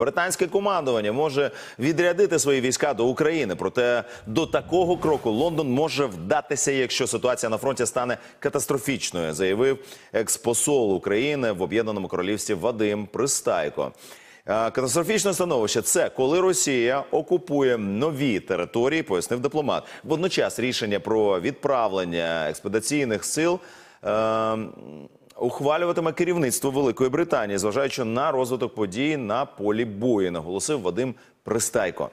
Британське командування може відрядити свої війська до України, проте до такого кроку Лондон може вдатися, якщо ситуація на фронті стане катастрофічною, заявив експосол України в Об'єднаному Королівстві Вадим Пристайко. Катастрофічне становище це коли Росія окупує нові території, пояснив дипломат. Водночас рішення про відправлення експедиційних сил. Е ухвалюватиме керівництво Великої Британії, зважаючи на розвиток подій на полі бою, наголосив Вадим Пристайко.